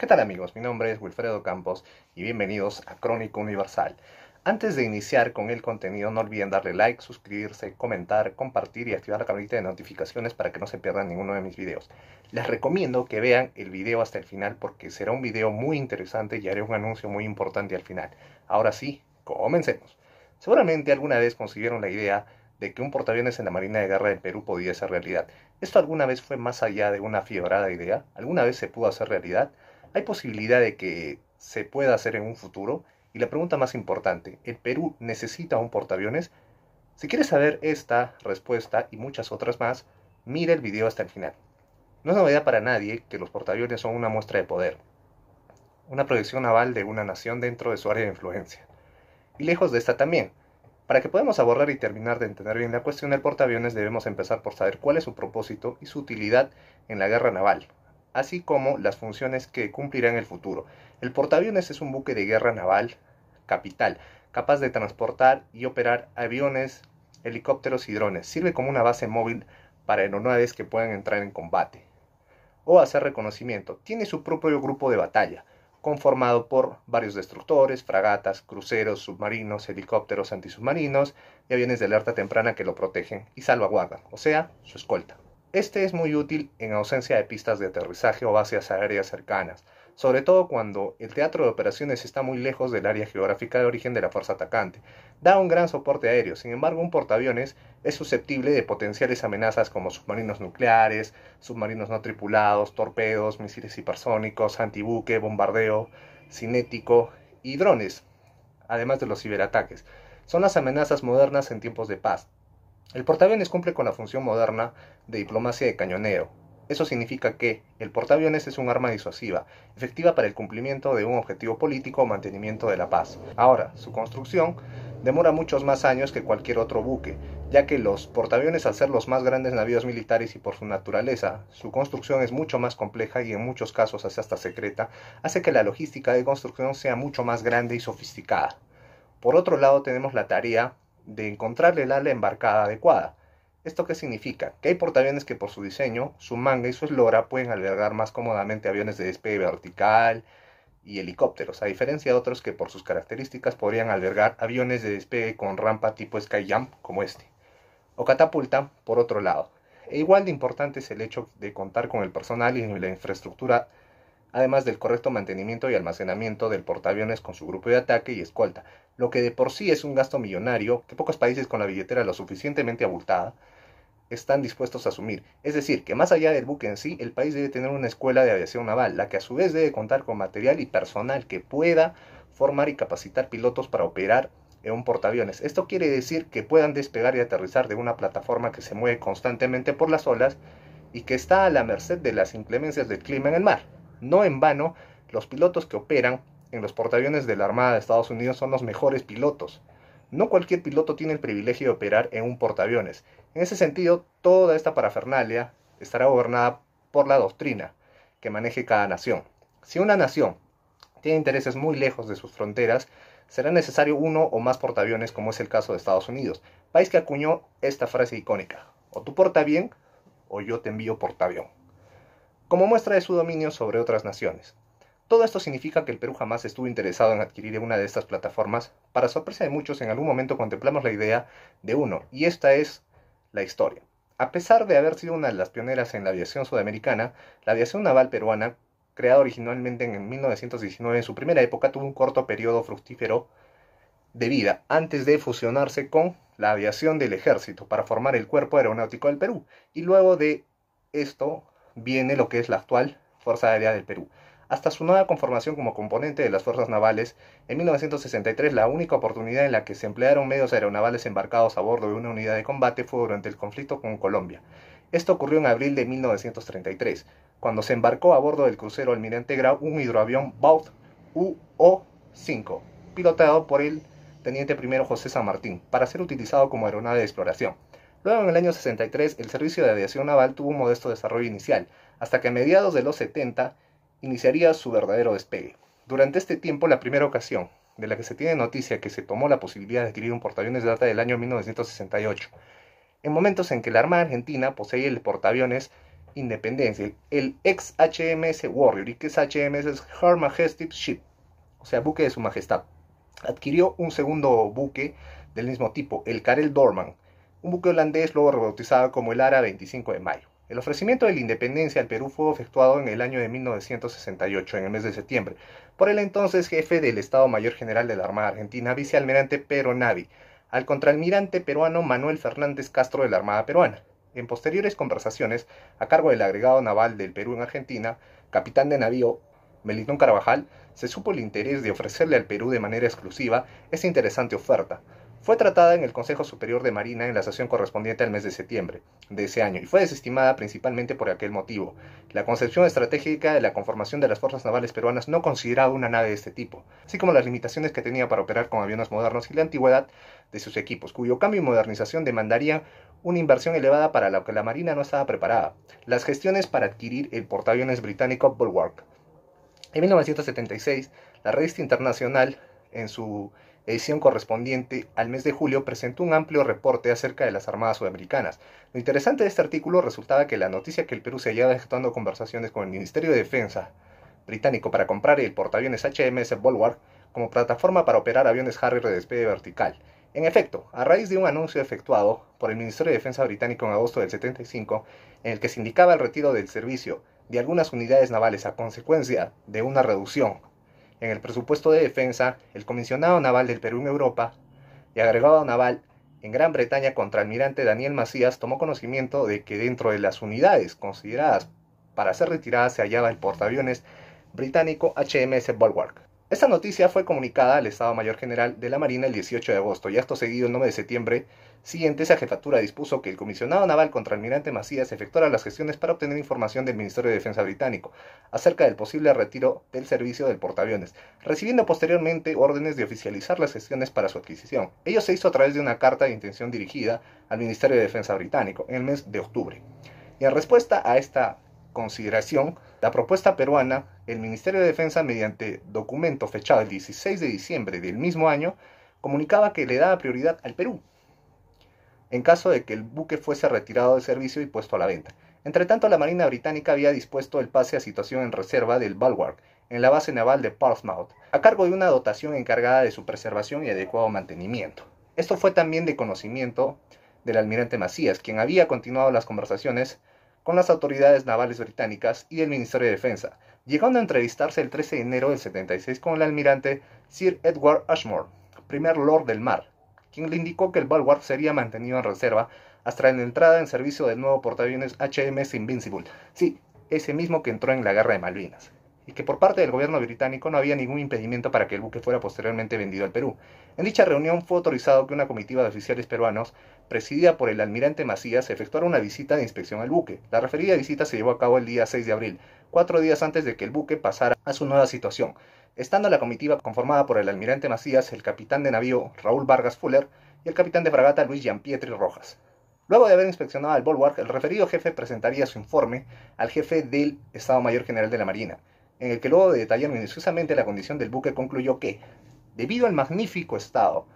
¿Qué tal amigos? Mi nombre es Wilfredo Campos y bienvenidos a Crónica Universal. Antes de iniciar con el contenido no olviden darle like, suscribirse, comentar, compartir y activar la campanita de notificaciones para que no se pierdan ninguno de mis videos. Les recomiendo que vean el video hasta el final porque será un video muy interesante y haré un anuncio muy importante al final. Ahora sí, comencemos. Seguramente alguna vez consiguieron la idea de que un portaaviones en la Marina de Guerra del Perú podía ser realidad. ¿Esto alguna vez fue más allá de una fiebrada idea? ¿Alguna vez se pudo hacer realidad? ¿Hay posibilidad de que se pueda hacer en un futuro? Y la pregunta más importante, ¿el Perú necesita un portaaviones? Si quieres saber esta respuesta y muchas otras más, mira el video hasta el final. No es novedad para nadie que los portaaviones son una muestra de poder, una proyección naval de una nación dentro de su área de influencia. Y lejos de esta también. Para que podamos abordar y terminar de entender bien la cuestión del portaaviones debemos empezar por saber cuál es su propósito y su utilidad en la guerra naval, así como las funciones que cumplirá en el futuro. El portaaviones es un buque de guerra naval capital, capaz de transportar y operar aviones, helicópteros y drones. Sirve como una base móvil para aeronaves que puedan entrar en combate o hacer reconocimiento. Tiene su propio grupo de batalla, conformado por varios destructores, fragatas, cruceros, submarinos, helicópteros antisubmarinos y aviones de alerta temprana que lo protegen y salvaguardan, o sea, su escolta. Este es muy útil en ausencia de pistas de aterrizaje o bases aéreas cercanas, sobre todo cuando el teatro de operaciones está muy lejos del área geográfica de origen de la fuerza atacante. Da un gran soporte aéreo, sin embargo un portaaviones es susceptible de potenciales amenazas como submarinos nucleares, submarinos no tripulados, torpedos, misiles hipersónicos, antibuque, bombardeo cinético y drones, además de los ciberataques. Son las amenazas modernas en tiempos de paz. El portaaviones cumple con la función moderna de diplomacia de cañonero. Eso significa que el portaaviones es un arma disuasiva, efectiva para el cumplimiento de un objetivo político o mantenimiento de la paz. Ahora, su construcción demora muchos más años que cualquier otro buque, ya que los portaaviones al ser los más grandes navíos militares y por su naturaleza, su construcción es mucho más compleja y en muchos casos hasta secreta, hace que la logística de construcción sea mucho más grande y sofisticada. Por otro lado tenemos la tarea de encontrarle la ala embarcada adecuada. ¿Esto qué significa? Que hay portaaviones que por su diseño, su manga y su eslora pueden albergar más cómodamente aviones de despegue vertical y helicópteros, a diferencia de otros que por sus características podrían albergar aviones de despegue con rampa tipo sky jump como este, o catapulta por otro lado. E igual de importante es el hecho de contar con el personal y la infraestructura además del correcto mantenimiento y almacenamiento del portaaviones con su grupo de ataque y escolta, lo que de por sí es un gasto millonario que pocos países con la billetera lo suficientemente abultada están dispuestos a asumir. Es decir, que más allá del buque en sí, el país debe tener una escuela de aviación naval, la que a su vez debe contar con material y personal que pueda formar y capacitar pilotos para operar en un portaaviones. Esto quiere decir que puedan despegar y aterrizar de una plataforma que se mueve constantemente por las olas y que está a la merced de las inclemencias del clima en el mar. No en vano, los pilotos que operan en los portaaviones de la Armada de Estados Unidos son los mejores pilotos. No cualquier piloto tiene el privilegio de operar en un portaaviones. En ese sentido, toda esta parafernalia estará gobernada por la doctrina que maneje cada nación. Si una nación tiene intereses muy lejos de sus fronteras, será necesario uno o más portaaviones, como es el caso de Estados Unidos, país que acuñó esta frase icónica, o tú porta bien o yo te envío portaavión como muestra de su dominio sobre otras naciones. Todo esto significa que el Perú jamás estuvo interesado en adquirir una de estas plataformas. Para sorpresa de muchos, en algún momento contemplamos la idea de uno, y esta es la historia. A pesar de haber sido una de las pioneras en la aviación sudamericana, la aviación naval peruana, creada originalmente en 1919 en su primera época, tuvo un corto periodo fructífero de vida antes de fusionarse con la aviación del ejército para formar el cuerpo aeronáutico del Perú y luego de esto viene lo que es la actual Fuerza Aérea del Perú. Hasta su nueva conformación como componente de las fuerzas navales, en 1963 la única oportunidad en la que se emplearon medios aeronavales embarcados a bordo de una unidad de combate fue durante el conflicto con Colombia. Esto ocurrió en abril de 1933, cuando se embarcó a bordo del crucero Almirante Grau un hidroavión Baut UO-5, pilotado por el teniente primero José San Martín, para ser utilizado como aeronave de exploración. Luego, en el año 63, el servicio de aviación naval tuvo un modesto desarrollo inicial, hasta que a mediados de los 70 iniciaría su verdadero despegue. Durante este tiempo, la primera ocasión de la que se tiene noticia que se tomó la posibilidad de adquirir un portaaviones data del año 1968, en momentos en que la Armada Argentina poseía el portaaviones Independencia, el ex HMS Warrior, y que es HMS Her Majesty's Ship, o sea, buque de su majestad. Adquirió un segundo buque del mismo tipo, el Karel Dorman, un buque holandés luego rebautizado como el ARA 25 de mayo. El ofrecimiento de la independencia al Perú fue efectuado en el año de 1968, en el mes de septiembre, por el entonces jefe del Estado Mayor General de la Armada Argentina, vicealmirante Pero Navi, al contraalmirante peruano Manuel Fernández Castro de la Armada Peruana. En posteriores conversaciones, a cargo del agregado naval del Perú en Argentina, capitán de navío Melitón Carvajal, se supo el interés de ofrecerle al Perú de manera exclusiva esa interesante oferta, fue tratada en el Consejo Superior de Marina en la sesión correspondiente al mes de septiembre de ese año y fue desestimada principalmente por aquel motivo. La concepción estratégica de la conformación de las fuerzas navales peruanas no consideraba una nave de este tipo, así como las limitaciones que tenía para operar con aviones modernos y la antigüedad de sus equipos, cuyo cambio y modernización demandaría una inversión elevada para la que la Marina no estaba preparada. Las gestiones para adquirir el portaaviones británico Bulwark. En 1976, la revista internacional, en su edición correspondiente al mes de julio, presentó un amplio reporte acerca de las Armadas Sudamericanas. Lo interesante de este artículo resultaba que la noticia que el Perú se hallaba gestando conversaciones con el Ministerio de Defensa británico para comprar el portaaviones HMS Bulwark como plataforma para operar aviones Harrier de despegue vertical. En efecto, a raíz de un anuncio efectuado por el Ministerio de Defensa británico en agosto del 75, en el que se indicaba el retiro del servicio de algunas unidades navales a consecuencia de una reducción en el presupuesto de defensa, el comisionado naval del Perú en Europa y agregado naval en Gran Bretaña contra almirante Daniel Macías tomó conocimiento de que dentro de las unidades consideradas para ser retiradas se hallaba el portaaviones británico HMS Bulwark, esta noticia fue comunicada al Estado Mayor General de la Marina el 18 de agosto y esto seguido el 9 de septiembre siguiente esa jefatura dispuso que el comisionado naval contra almirante Macías efectuara las gestiones para obtener información del Ministerio de Defensa británico acerca del posible retiro del servicio del portaaviones, recibiendo posteriormente órdenes de oficializar las gestiones para su adquisición. Ello se hizo a través de una carta de intención dirigida al Ministerio de Defensa británico en el mes de octubre. Y en respuesta a esta consideración, la propuesta peruana, el Ministerio de Defensa, mediante documento fechado el 16 de diciembre del mismo año, comunicaba que le daba prioridad al Perú, en caso de que el buque fuese retirado de servicio y puesto a la venta. Entretanto, la Marina Británica había dispuesto el pase a situación en reserva del Bulwark, en la base naval de Portsmouth, a cargo de una dotación encargada de su preservación y adecuado mantenimiento. Esto fue también de conocimiento del almirante Macías, quien había continuado las conversaciones con las autoridades navales británicas y el Ministerio de Defensa, llegando a entrevistarse el 13 de enero del 76 con el almirante Sir Edward Ashmore, primer lord del mar, quien le indicó que el Bulwark sería mantenido en reserva hasta la entrada en servicio del nuevo portaaviones HMS Invincible, sí, ese mismo que entró en la Guerra de Malvinas y que por parte del gobierno británico no había ningún impedimento para que el buque fuera posteriormente vendido al Perú. En dicha reunión fue autorizado que una comitiva de oficiales peruanos presidida por el almirante Macías, efectuara una visita de inspección al buque. La referida visita se llevó a cabo el día 6 de abril, cuatro días antes de que el buque pasara a su nueva situación. Estando la comitiva conformada por el almirante Macías, el capitán de navío Raúl Vargas Fuller y el capitán de fragata Luis Gianpietri Rojas. Luego de haber inspeccionado al Bulwark, el referido jefe presentaría su informe al jefe del Estado Mayor General de la Marina, en el que luego de detallar minuciosamente la condición del buque concluyó que, debido al magnífico estado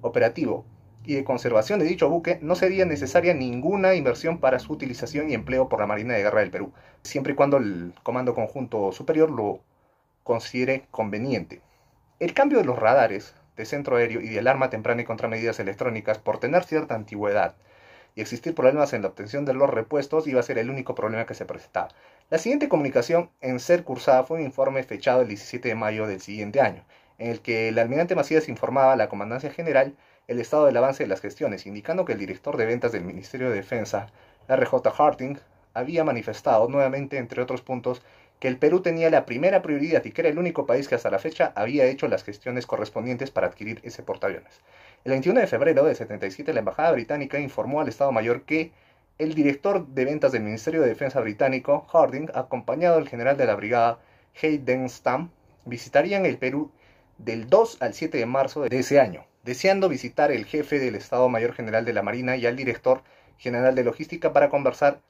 operativo y de conservación de dicho buque, no sería necesaria ninguna inversión para su utilización y empleo por la Marina de Guerra del Perú, siempre y cuando el Comando Conjunto Superior lo considere conveniente. El cambio de los radares de centro aéreo y de alarma temprana y medidas electrónicas por tener cierta antigüedad y existir problemas en la obtención de los repuestos iba a ser el único problema que se presentaba. La siguiente comunicación en ser cursada fue un informe fechado el 17 de mayo del siguiente año, en el que el almirante Macías informaba a la Comandancia General el estado del avance de las gestiones, indicando que el director de ventas del Ministerio de Defensa, RJ Harding, había manifestado nuevamente, entre otros puntos, que el Perú tenía la primera prioridad y que era el único país que hasta la fecha había hecho las gestiones correspondientes para adquirir ese portaaviones. El 21 de febrero de 77 la Embajada Británica informó al Estado Mayor que el director de ventas del Ministerio de Defensa británico, Harding, acompañado del general de la brigada Hayden Stamm, visitarían el Perú del 2 al 7 de marzo de ese año deseando visitar el jefe del Estado Mayor General de la Marina y al director general de Logística para conversar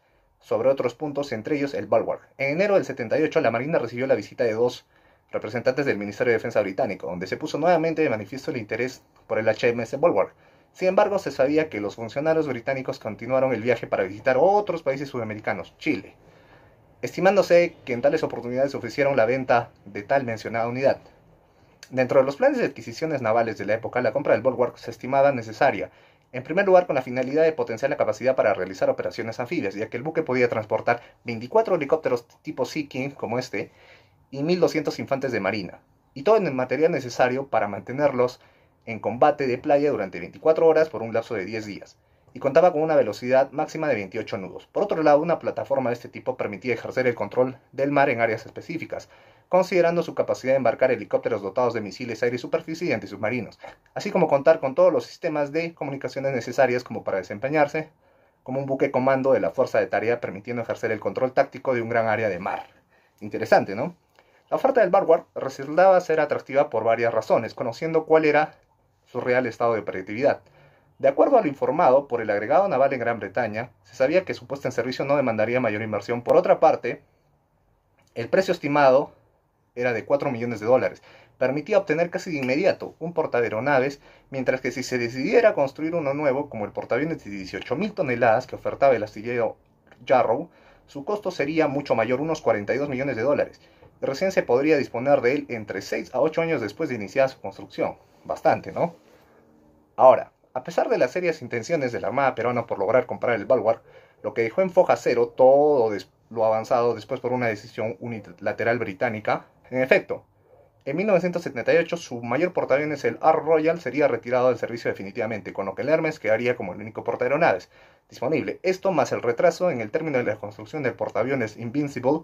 sobre otros puntos, entre ellos el Bulwark. En enero del 78, la Marina recibió la visita de dos representantes del Ministerio de Defensa británico, donde se puso nuevamente de manifiesto el interés por el HMS Bulwark. Sin embargo, se sabía que los funcionarios británicos continuaron el viaje para visitar otros países sudamericanos, Chile, estimándose que en tales oportunidades ofrecieron la venta de tal mencionada unidad. Dentro de los planes de adquisiciones navales de la época, la compra del Bulwark se estimaba necesaria, en primer lugar con la finalidad de potenciar la capacidad para realizar operaciones anfibias, ya que el buque podía transportar 24 helicópteros tipo Sea King como este y 1.200 infantes de marina, y todo el material necesario para mantenerlos en combate de playa durante 24 horas por un lapso de 10 días y contaba con una velocidad máxima de 28 nudos. Por otro lado, una plataforma de este tipo permitía ejercer el control del mar en áreas específicas, considerando su capacidad de embarcar helicópteros dotados de misiles aire superficie y antisubmarinos, así como contar con todos los sistemas de comunicaciones necesarias como para desempeñarse como un buque comando de la fuerza de tarea permitiendo ejercer el control táctico de un gran área de mar. Interesante, ¿no? La oferta del Barward resultaba ser atractiva por varias razones, conociendo cuál era su real estado de operatividad. De acuerdo a lo informado por el agregado naval en Gran Bretaña, se sabía que su puesta en servicio no demandaría mayor inversión. Por otra parte, el precio estimado era de 4 millones de dólares. Permitía obtener casi de inmediato un naves, mientras que si se decidiera construir uno nuevo, como el portaaviones de 18.000 toneladas que ofertaba el astillero Jarrow, su costo sería mucho mayor, unos 42 millones de dólares. Recién se podría disponer de él entre 6 a 8 años después de iniciar su construcción. Bastante, ¿no? Ahora, a pesar de las serias intenciones de la Armada peruana por lograr comprar el Balwar, lo que dejó en foja cero todo lo avanzado después por una decisión unilateral británica, en efecto, en 1978 su mayor portaaviones, el r Royal, sería retirado del servicio definitivamente, con lo que el Hermes quedaría como el único portaaviones disponible. Esto más el retraso en el término de la construcción del portaaviones Invincible,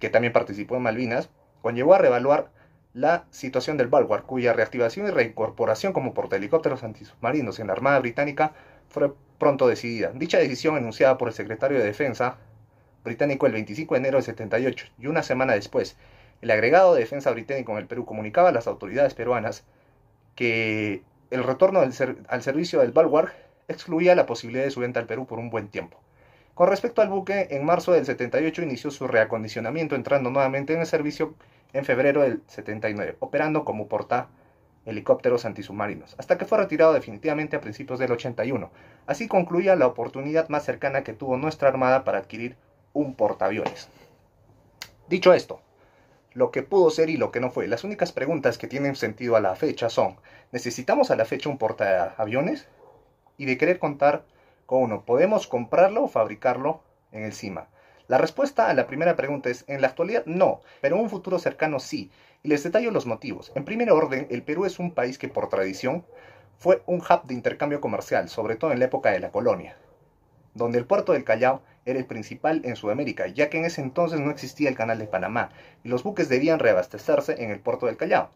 que también participó en Malvinas, conllevó a revaluar la situación del Balwar, cuya reactivación y reincorporación como portahelicópteros antisubmarinos en la Armada Británica fue pronto decidida. Dicha decisión anunciada por el secretario de Defensa británico el 25 de enero del 78 y una semana después, el agregado de Defensa británico en el Perú comunicaba a las autoridades peruanas que el retorno al servicio del Balwar excluía la posibilidad de su venta al Perú por un buen tiempo. Con respecto al buque, en marzo del 78 inició su reacondicionamiento entrando nuevamente en el servicio en febrero del 79, operando como porta helicópteros antisubmarinos, hasta que fue retirado definitivamente a principios del 81. Así concluía la oportunidad más cercana que tuvo nuestra Armada para adquirir un portaaviones. Dicho esto, lo que pudo ser y lo que no fue, las únicas preguntas que tienen sentido a la fecha son, ¿necesitamos a la fecha un portaaviones? Y de querer contar con uno, ¿podemos comprarlo o fabricarlo en el CIMA? La respuesta a la primera pregunta es, en la actualidad no, pero en un futuro cercano sí. Y les detallo los motivos. En primer orden, el Perú es un país que por tradición fue un hub de intercambio comercial, sobre todo en la época de la colonia, donde el puerto del Callao era el principal en Sudamérica, ya que en ese entonces no existía el canal de Panamá, y los buques debían reabastecerse en el puerto del Callao.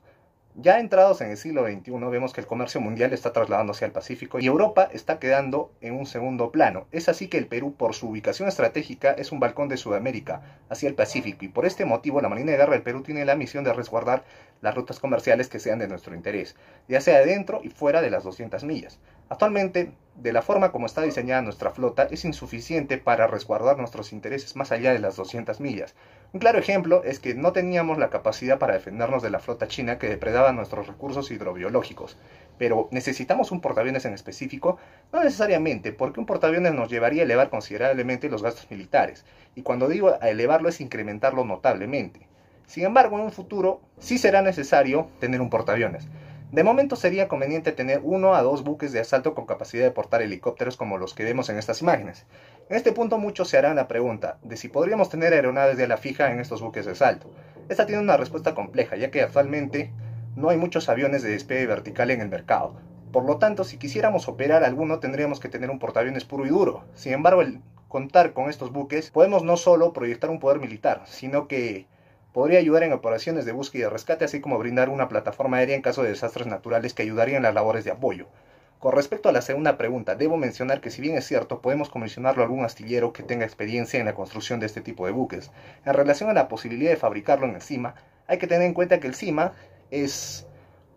Ya entrados en el siglo XXI vemos que el comercio mundial está trasladándose el Pacífico y Europa está quedando en un segundo plano. Es así que el Perú, por su ubicación estratégica, es un balcón de Sudamérica hacia el Pacífico y por este motivo la Marina de Guerra del Perú tiene la misión de resguardar las rutas comerciales que sean de nuestro interés, ya sea dentro y fuera de las 200 millas. Actualmente de la forma como está diseñada nuestra flota, es insuficiente para resguardar nuestros intereses más allá de las 200 millas. Un claro ejemplo es que no teníamos la capacidad para defendernos de la flota china que depredaba nuestros recursos hidrobiológicos. Pero ¿necesitamos un portaaviones en específico? No necesariamente, porque un portaaviones nos llevaría a elevar considerablemente los gastos militares, y cuando digo a elevarlo es incrementarlo notablemente. Sin embargo, en un futuro sí será necesario tener un portaaviones. De momento sería conveniente tener uno a dos buques de asalto con capacidad de portar helicópteros como los que vemos en estas imágenes. En este punto muchos se harán la pregunta de si podríamos tener aeronaves de ala fija en estos buques de asalto. Esta tiene una respuesta compleja, ya que actualmente no hay muchos aviones de despegue vertical en el mercado. Por lo tanto, si quisiéramos operar alguno tendríamos que tener un portaaviones puro y duro. Sin embargo, el contar con estos buques, podemos no solo proyectar un poder militar, sino que podría ayudar en operaciones de búsqueda y rescate, así como brindar una plataforma aérea en caso de desastres naturales que ayudarían en las labores de apoyo. Con respecto a la segunda pregunta, debo mencionar que si bien es cierto, podemos comisionarlo a algún astillero que tenga experiencia en la construcción de este tipo de buques. En relación a la posibilidad de fabricarlo en el CIMA, hay que tener en cuenta que el CIMA es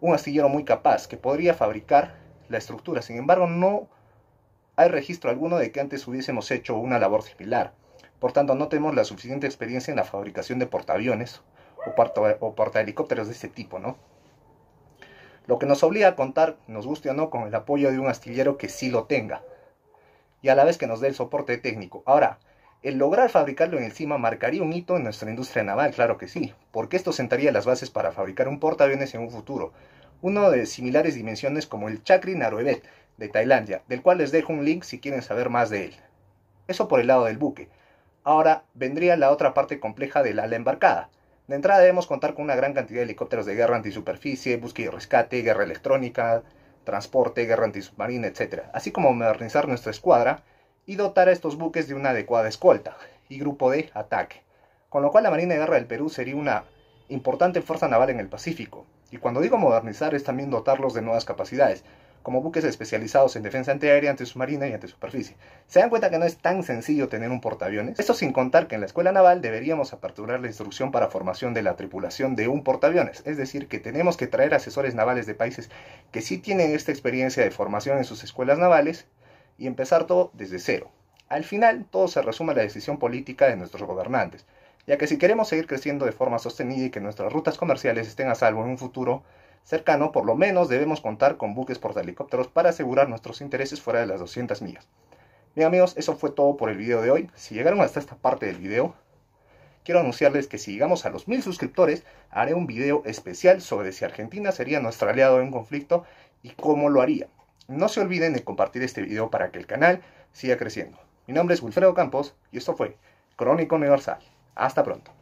un astillero muy capaz, que podría fabricar la estructura. Sin embargo, no hay registro alguno de que antes hubiésemos hecho una labor similar. Por tanto, no tenemos la suficiente experiencia en la fabricación de portaaviones o, porta, o portahelicópteros de este tipo, ¿no? Lo que nos obliga a contar, nos guste o no, con el apoyo de un astillero que sí lo tenga y a la vez que nos dé el soporte técnico. Ahora, el lograr fabricarlo en encima marcaría un hito en nuestra industria naval, claro que sí, porque esto sentaría las bases para fabricar un portaaviones en un futuro, uno de similares dimensiones como el Chakri Naruebet de Tailandia, del cual les dejo un link si quieren saber más de él. Eso por el lado del buque. Ahora vendría la otra parte compleja del ala embarcada. De entrada debemos contar con una gran cantidad de helicópteros de guerra antisuperficie, búsqueda y rescate, guerra electrónica, transporte, guerra antisubmarina, etc. Así como modernizar nuestra escuadra y dotar a estos buques de una adecuada escolta y grupo de ataque. Con lo cual la Marina de Guerra del Perú sería una importante fuerza naval en el Pacífico. Y cuando digo modernizar es también dotarlos de nuevas capacidades, como buques especializados en defensa antiaérea, antisubmarina y antisuperficie. ¿Se dan cuenta que no es tan sencillo tener un portaaviones? Esto sin contar que en la escuela naval deberíamos aperturar la instrucción para formación de la tripulación de un portaaviones, es decir, que tenemos que traer asesores navales de países que sí tienen esta experiencia de formación en sus escuelas navales y empezar todo desde cero. Al final, todo se resume a la decisión política de nuestros gobernantes, ya que si queremos seguir creciendo de forma sostenida y que nuestras rutas comerciales estén a salvo en un futuro, cercano, por lo menos debemos contar con buques helicópteros para asegurar nuestros intereses fuera de las 200 millas. Bien amigos, eso fue todo por el video de hoy. Si llegaron hasta esta parte del video, quiero anunciarles que si llegamos a los mil suscriptores, haré un video especial sobre si Argentina sería nuestro aliado en conflicto y cómo lo haría. No se olviden de compartir este video para que el canal siga creciendo. Mi nombre es Wilfredo Campos y esto fue Crónico Universal. Hasta pronto.